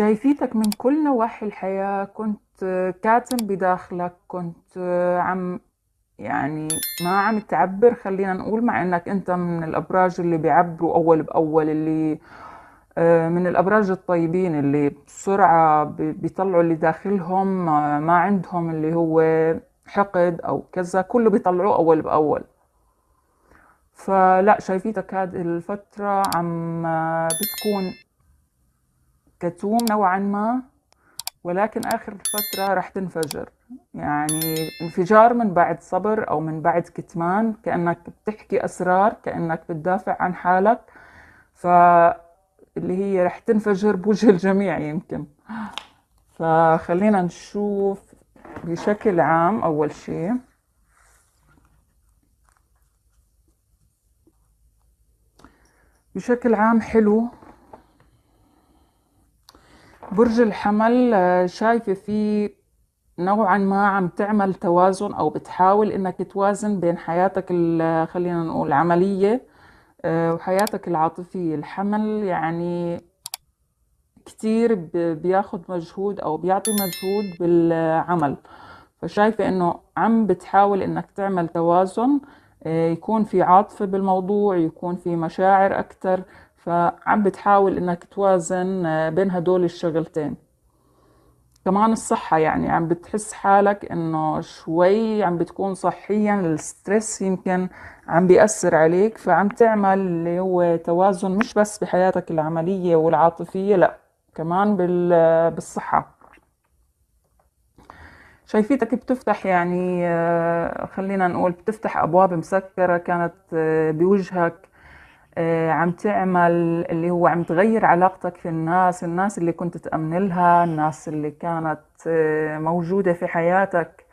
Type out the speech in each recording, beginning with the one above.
شايفيتك من كل نواحي الحياة كنت آه، كاتم بداخلك كنت آه، عم يعني ما عم تعبر خلينا نقول مع انك انت من الابراج اللي بيعبروا اول باول اللي آه، من الابراج الطيبين اللي بسرعه بيطلعوا اللي داخلهم ما عندهم اللي هو حقد او كذا كله بيطلعوه اول باول فلا شايفيتك هذه الفتره عم بتكون كتوم نوعا ما ولكن آخر فترة رح تنفجر يعني انفجار من بعد صبر أو من بعد كتمان كأنك بتحكي أسرار كأنك بتدافع عن حالك فاللي هي رح تنفجر بوجه الجميع يمكن فخلينا نشوف بشكل عام أول شيء بشكل عام حلو برج الحمل آه، شايفة فيه نوعا ما عم تعمل توازن أو بتحاول إنك توازن بين حياتك آه، خلينا نقول العمليه آه، وحياتك العاطفية الحمل يعني كتير بياخد مجهود أو بيعطي مجهود بالعمل فشايفة إنه عم بتحاول إنك تعمل توازن يكون في عاطفة بالموضوع يكون في مشاعر أكتر فعم بتحاول انك توازن آه، بين هدول الشغلتين كمان الصحة يعني عم بتحس حالك انه شوي عم بتكون صحيا الستريس يمكن عم بيأثر عليك فعم تعمل اللي هو توازن مش بس بحياتك العملية والعاطفية لا كمان آه، بالصحة شايفيتك بتفتح يعني آه، خلينا نقول بتفتح أبواب مسكرة كانت بوجهك آه، عم تعمل اللي هو عم تغير علاقتك في الناس الناس اللي كنت تأمن لها الناس اللي كانت آه، موجودة في حياتك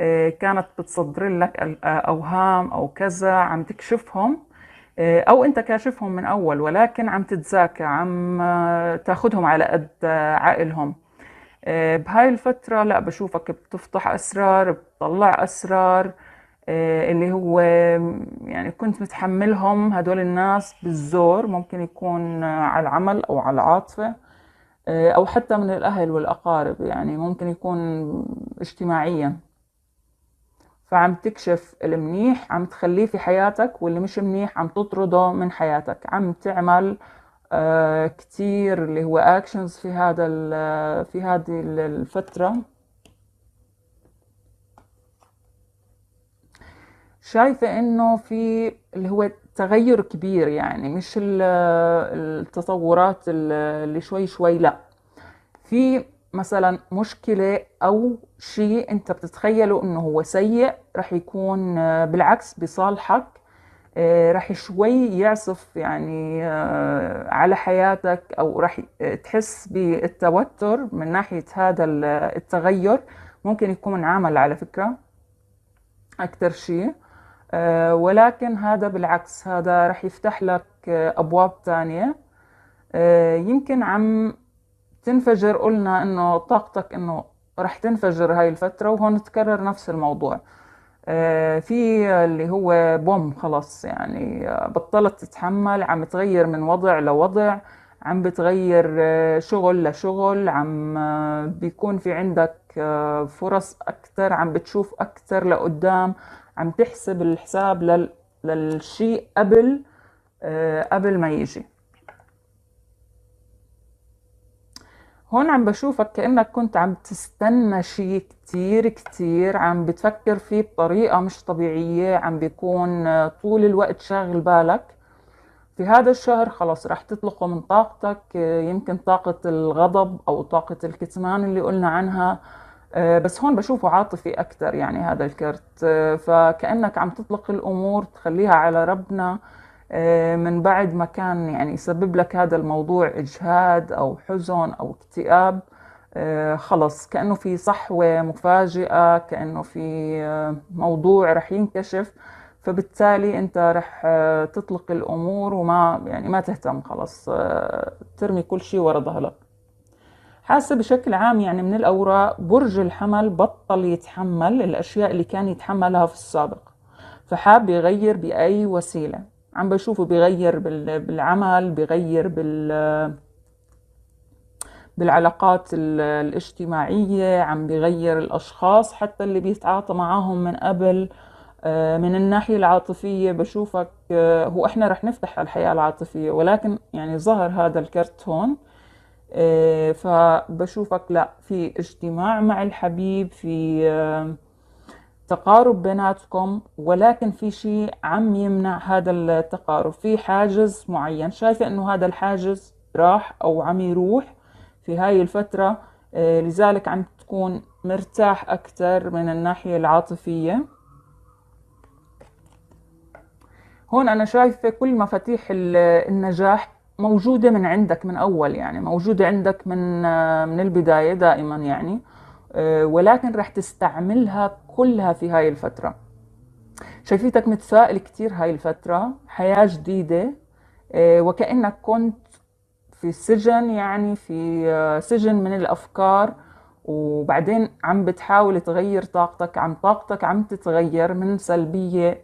آه، كانت بتصدر لك أوهام أو كذا عم تكشفهم أو أنت كاشفهم من أول ولكن عم تتزاكى عم تاخذهم على قد عقلهم بهاي الفترة لا بشوفك بتفتح أسرار بتطلع أسرار آه، اللي هو يعني كنت متحملهم هدول الناس بالزور ممكن يكون آه، على العمل أو على العاطفة آه، أو حتى من الأهل والأقارب يعني ممكن يكون اجتماعيا فعم تكشف المنيح عم تخليه في حياتك واللي مش منيح عم تطرده من حياتك عم تعمل كتير اللي هو اكشنز في هذا في هذه الفتره شايفة انه في اللي هو تغير كبير يعني مش التطورات اللي شوي شوي لا في مثلا مشكلة او شيء انت بتتخيله انه هو سيء رح يكون بالعكس بصالحك آه، رح شوي يعصف يعني آه، على حياتك او رح آه، تحس بالتوتر من ناحية هذا التغير ممكن يكون عمل على فكرة أكتر شيء آه، ولكن هذا بالعكس هذا رح يفتح لك آه، أبواب تانية آه، يمكن عم تنفجر قلنا إنه طاقتك إنه رح تنفجر هاي الفترة وهون تكرر نفس الموضوع في اللي هو بوم خلاص يعني بطلت تتحمل عم تغير من وضع لوضع عم بتغير شغل لشغل عم بيكون في عندك فرص أكتر عم بتشوف أكتر لقدام عم تحسب الحساب لل... للشيء قبل آه قبل ما يجي هون عم بشوفك كأنك كنت عم تستنى شيء كتير كتير عم بتفكر فيه بطريقة مش طبيعية عم بيكون آه، طول الوقت شاغل بالك في هذا الشهر خلاص رح تطلقه من طاقتك آه، يمكن طاقة الغضب أو طاقة الكتمان اللي قلنا عنها آه، بس هون بشوفه عاطفي أكثر يعني هذا الكرت آه، فكأنك عم تطلق الأمور تخليها على ربنا آه، من بعد ما كان يعني يسبب لك هذا الموضوع إجهاد أو حزن أو اكتئاب خلص كأنه في صحوة مفاجئة كأنه في موضوع رح ينكشف فبالتالي انت رح تطلق الامور وما يعني ما تهتم خلص ترمي كل شيء ورا ظهرك حاسة بشكل عام يعني من الأوراق برج الحمل بطل يتحمل الأشياء اللي كان يتحملها في السابق فحاب يغير بأي وسيلة عم بشوفه بغير بالعمل بغير بال بالعلاقات الاجتماعية عم بغير الأشخاص حتى اللي بيتعاطى معاهم من قبل آه، من الناحية العاطفية بشوفك آه، هو احنا رح نفتح الحياة العاطفية ولكن يعني ظهر هذا الكرت هون آه، فبشوفك لا في اجتماع مع الحبيب في آه، تقارب بيناتكم ولكن في شيء عم يمنع هذا التقارب في حاجز معين شايفة انه هذا الحاجز راح او عم يروح في هاي الفترة آه، لذلك عم تكون مرتاح أكثر من الناحية العاطفية هون أنا شايفة كل مفاتيح النجاح موجودة من عندك من أول يعني موجودة عندك من آه، من البداية دائما يعني آه، ولكن رح تستعملها كلها في هاي الفترة شايفيتك متفائل كتير هاي الفترة حياة جديدة آه، وكأنك كنت في سجن يعني في سجن من الأفكار وبعدين عم بتحاول تغير طاقتك عم طاقتك عم تتغير من سلبية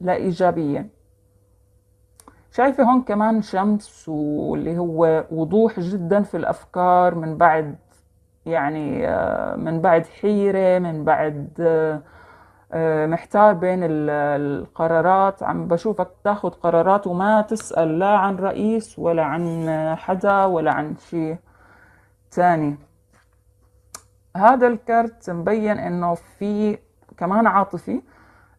لإيجابية شايفة هون كمان شمس واللي هو وضوح جدا في الأفكار من بعد يعني آه، من بعد حيرة من بعد آه، آه، محتار بين القرارات عم بشوفك تاخد قرارات وما تسأل لا عن رئيس ولا عن حدا ولا عن شيء تاني هذا الكرت مبين انه في كمان عاطفي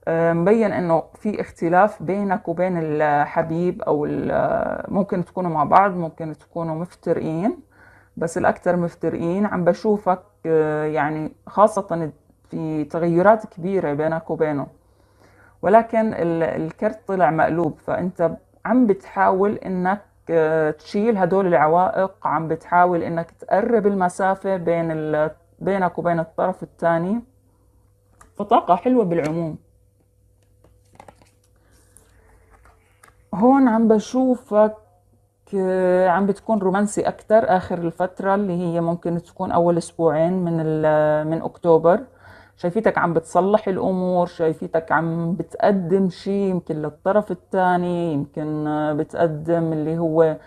آه، مبين انه في اختلاف بينك وبين الحبيب او آه، ممكن تكونوا مع بعض ممكن تكونوا مفترقين بس الاكثر مفترقين عم بشوفك آه، يعني خاصة في تغيرات كبيرة بينك وبينه ولكن الكرت طلع مقلوب فانت عم بتحاول انك تشيل هدول العوائق عم بتحاول انك تقرب المسافة بين بينك وبين الطرف الثاني فطاقة حلوة بالعموم هون عم بشوفك آه، عم بتكون رومانسي اكثر اخر الفتره اللي هي ممكن تكون اول اسبوعين من من اكتوبر شايفيتك عم بتصلح الامور شايفيتك عم بتقدم شيء يمكن للطرف الثاني يمكن آه، بتقدم اللي هو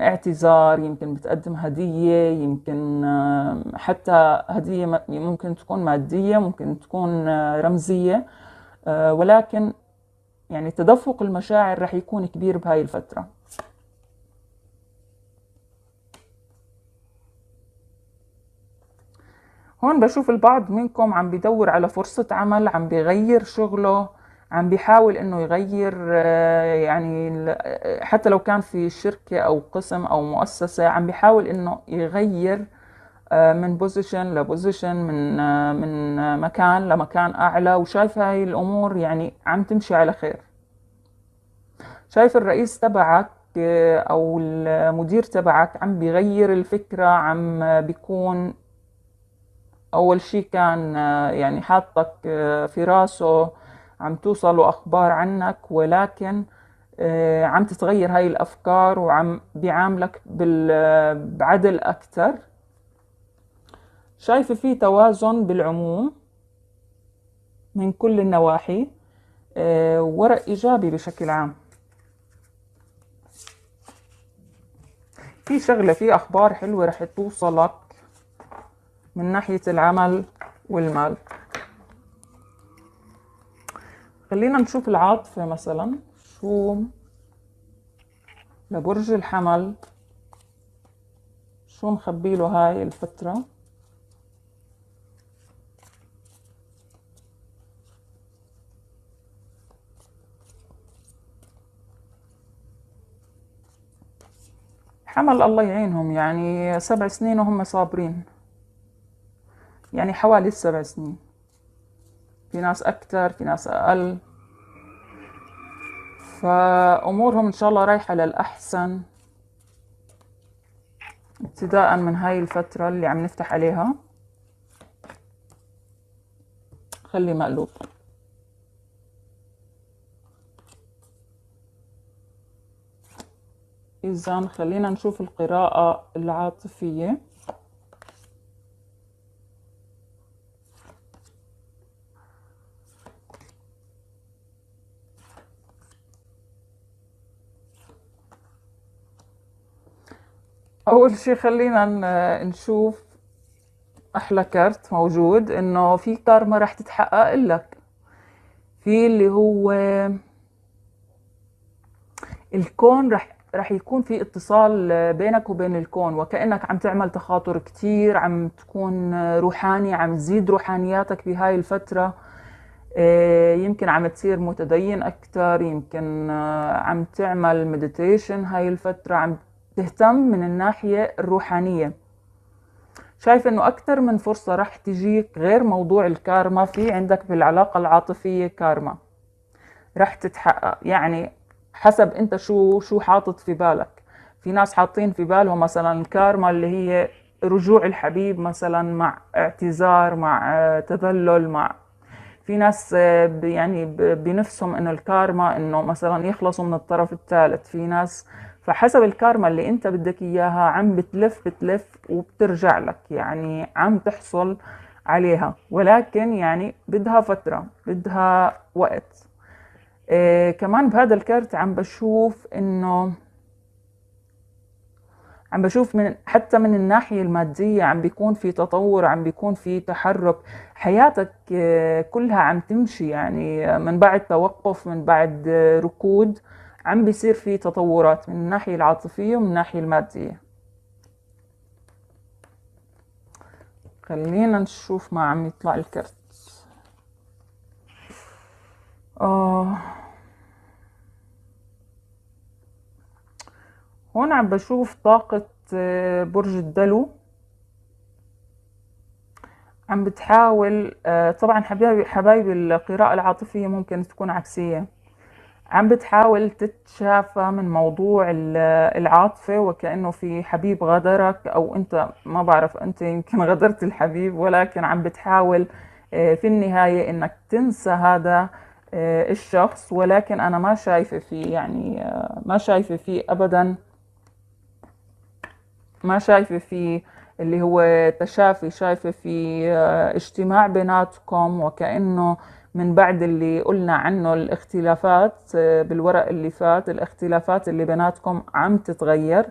اعتذار يمكن بتقدم هدية يمكن آه، حتى هدية ممكن تكون مادية ممكن تكون رمزية ولكن يعني تدفق المشاعر رح يكون كبير بهاي الفترة هون بشوف البعض منكم عم بدور على فرصة عمل عم بغير شغله عم بيحاول انه يغير آه، يعني آه، حتى لو كان في شركة او قسم او مؤسسة عم بيحاول انه يغير آه، من بوزيشن لبوزيشن من آه، من آه، مكان لمكان اعلى وشايف هاي الامور يعني عم تمشي على خير شايف الرئيس تبعك او المدير تبعك عم بيغير الفكره عم بيكون اول شيء كان يعني حاطك في راسه عم توصلوا اخبار عنك ولكن عم تتغير هاي الافكار وعم بيعاملك بعدل اكثر شايفة في توازن بالعموم من كل النواحي آه، ورق إيجابي بشكل عام في شغلة في أخبار حلوة رح توصلك من ناحية العمل والمال خلينا نشوف العاطفة مثلا شو لبرج الحمل شو مخبيله هاي الفترة حمل الله يعينهم يعني سبع سنين وهم صابرين يعني حوالي السبع سنين في ناس أكثر في ناس أقل فأمورهم إن شاء الله رايحة للأحسن ابتداء من هاي الفترة اللي عم نفتح عليها خلي مقلوب إذا خلينا نشوف القراءة العاطفية أول شي خلينا نشوف أحلى كارت موجود إنه في كارما رح تتحقق لك في اللي هو الكون رح رح يكون في اتصال بينك وبين الكون وكأنك عم تعمل تخاطر كتير عم تكون روحاني عم تزيد روحانياتك بهاي الفترة إيه، يمكن عم تصير متدين أكتر يمكن آه، عم تعمل مديتيشن هاي الفترة عم تهتم من الناحية الروحانية شايف انه اكثر من فرصه رح تجيك غير موضوع الكارما في عندك بالعلاقه العاطفيه كارما رح تتحقق يعني حسب انت شو شو حاطط في بالك في ناس حاطين في بالهم مثلا الكارما اللي هي رجوع الحبيب مثلا مع اعتذار مع تذلل مع في ناس يعني بنفسهم انه الكارما انه مثلا يخلصوا من الطرف الثالث في ناس فحسب الكارما اللي انت بدك اياها عم بتلف بتلف وبترجع لك يعني عم تحصل عليها ولكن يعني بدها فترة بدها وقت آه كمان بهذا الكارت عم بشوف انه عم بشوف من حتى من الناحية المادية عم بيكون في تطور عم بيكون في تحرك حياتك آه، كلها عم تمشي يعني آه، من بعد توقف من بعد آه، ركود عم بيصير في تطورات من الناحية العاطفية ومن الناحية المادية خلينا نشوف ما عم يطلع الكرت آه. هون عم بشوف طاقة آه، برج الدلو عم بتحاول آه، طبعا حبايبي حبايبي القراءة العاطفية ممكن تكون عكسية عم بتحاول تتشافى من موضوع العاطفة وكأنه في حبيب غدرك أو أنت ما بعرف أنت يمكن غدرت الحبيب ولكن عم بتحاول في النهاية أنك تنسى هذا آه، الشخص ولكن انا ما شايفه فيه يعني آه، ما شايفه فيه ابدا ما شايفه فيه اللي هو تشافي شايفه في آه، اجتماع بيناتكم وكانه من بعد اللي قلنا عنه الاختلافات بالورق اللي فات الاختلافات اللي بيناتكم عم تتغير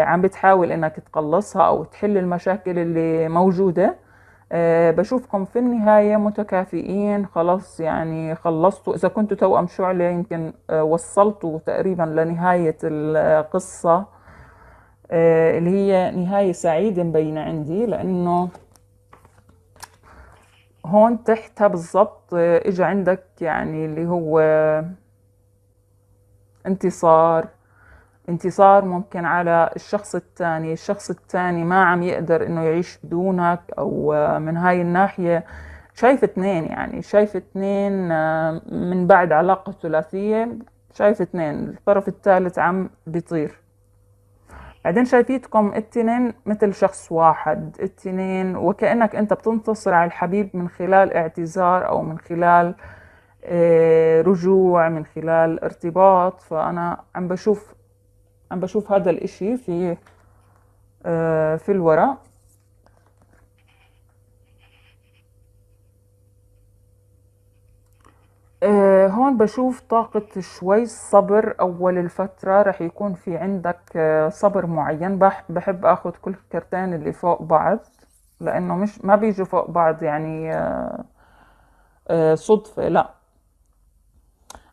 عم بتحاول انك تقلصها او تحل المشاكل اللي موجوده آه، بشوفكم في النهاية متكافئين خلاص يعني خلصتوا إذا كنتوا توأم شعلة يمكن آه، وصلتوا تقريبا لنهاية القصة آه، اللي هي نهاية سعيدة مبينة عندي لأنه هون تحتها بالضبط إجا عندك يعني اللي هو انتصار انتصار ممكن على الشخص الثاني الشخص الثاني ما عم يقدر انه يعيش بدونك او آه، من هاي الناحية شايف اثنين يعني شايف اثنين آه، من بعد علاقة ثلاثية شايف اثنين الطرف الثالث عم بيطير بعدين شايفيتكم التنين مثل شخص واحد التنين وكأنك انت بتنتصر على الحبيب من خلال اعتذار او من خلال آه، رجوع من خلال ارتباط فأنا عم بشوف عم بشوف هذا الاشي في آه، في الورق آه، هون بشوف طاقة شوي صبر أول الفترة رح يكون في عندك آه، صبر معين بحب أخذ كل كرتين اللي فوق بعض لأنه مش ما بيجوا فوق بعض يعني صدفة لا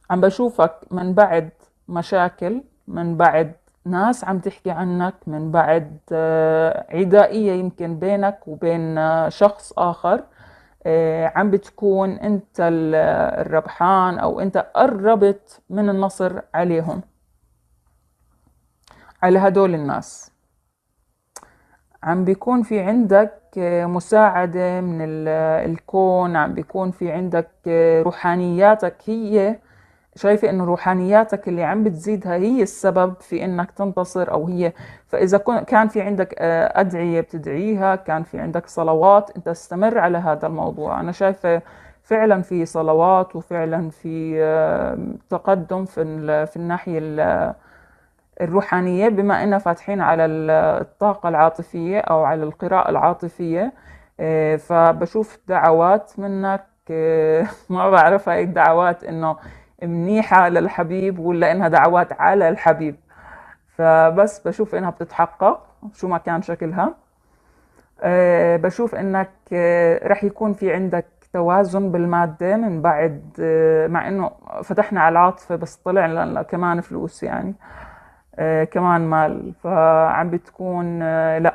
عم بشوفك من بعد مشاكل من بعد ناس عم تحكي عنك من بعد آه، عدائية يمكن بينك وبين آه، شخص آخر آه، عم بتكون أنت الربحان أو أنت قربت من النصر عليهم على هدول الناس عم بيكون في عندك مساعدة من الكون عم بيكون في عندك روحانياتك هي شايفة إنه روحانياتك اللي عم بتزيدها هي السبب في إنك تنتصر أو هي فإذا كان في عندك آه، أدعية بتدعيها كان في عندك صلوات أنت استمر على هذا الموضوع أنا شايفة فعلا في صلوات وفعلا في آه، تقدم في في الناحية الروحانية بما إننا فاتحين على الطاقة العاطفية أو على القراءة العاطفية آه، فبشوف دعوات منك ما بعرف هاي الدعوات إنه منيحة للحبيب ولا إنها دعوات على الحبيب فبس بشوف إنها بتتحقق شو ما كان شكلها آه، بشوف إنك آه، رح يكون في عندك توازن بالمادة من بعد آه، مع إنه فتحنا على العاطفة بس طلع لنا كمان فلوس يعني كمان مال فعم بتكون لأ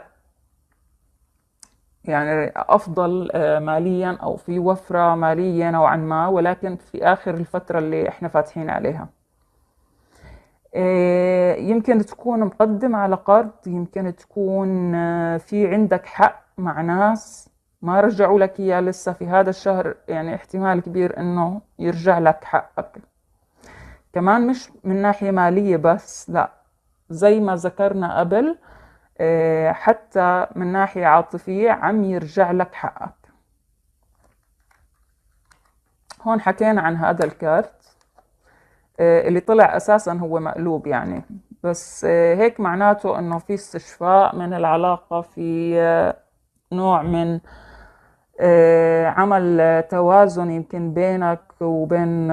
يعني افضل آه، ماليا او في وفره ماليه نوعا ما ولكن في اخر الفتره اللي احنا فاتحين عليها آه، يمكن تكون مقدم على قرض يمكن تكون آه، في عندك حق مع ناس ما رجعوا لك اياه لسه في هذا الشهر يعني احتمال كبير انه يرجع لك حقك كمان مش من ناحيه ماليه بس لا زي ما ذكرنا قبل آه، حتى من ناحية عاطفية عم يرجع لك حقك هون حكينا عن هذا الكارت آه، اللي طلع أساسا هو مقلوب يعني بس آه، هيك معناته أنه في استشفاء من العلاقة في نوع من عمل توازن يمكن بينك وبين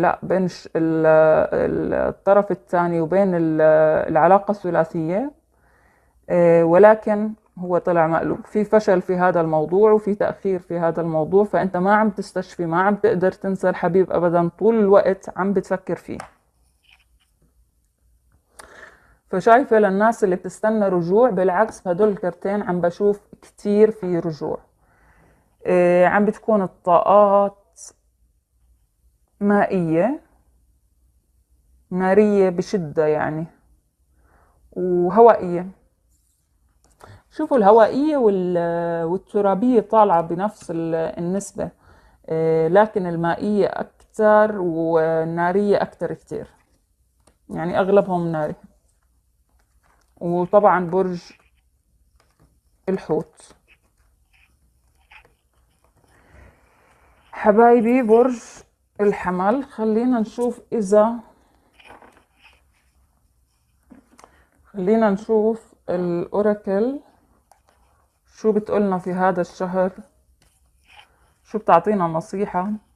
لا بين الطرف الثاني وبين العلاقة الثلاثية آه، ولكن هو طلع مقلوب في فشل في هذا الموضوع وفي تأخير في هذا الموضوع فأنت ما عم تستشفي ما عم تقدر تنسى الحبيب أبدا طول الوقت عم بتفكر فيه فشايفة للناس اللي بتستنى رجوع بالعكس هدول الكرتين عم بشوف كتير في رجوع آه، عم بتكون الطاقات مائية نارية بشدة يعني وهوائية شوفوا الهوائية والترابية طالعة بنفس النسبة آه، لكن المائية أكتر والنارية أكتر كتير يعني أغلبهم ناري وطبعا برج الحوت حبايبي برج الحمل خلينا نشوف إذا خلينا نشوف الأوراكل شو بتقولنا في هذا الشهر شو بتعطينا نصيحة